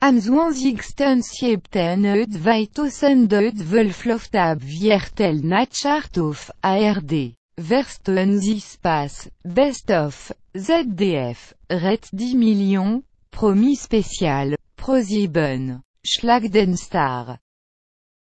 Am 20.17. 2012 ab Viertel nach of ARD. Versten Space, Best of, ZDF, Red 10 millions, Promis spécial, ProSieben, Star.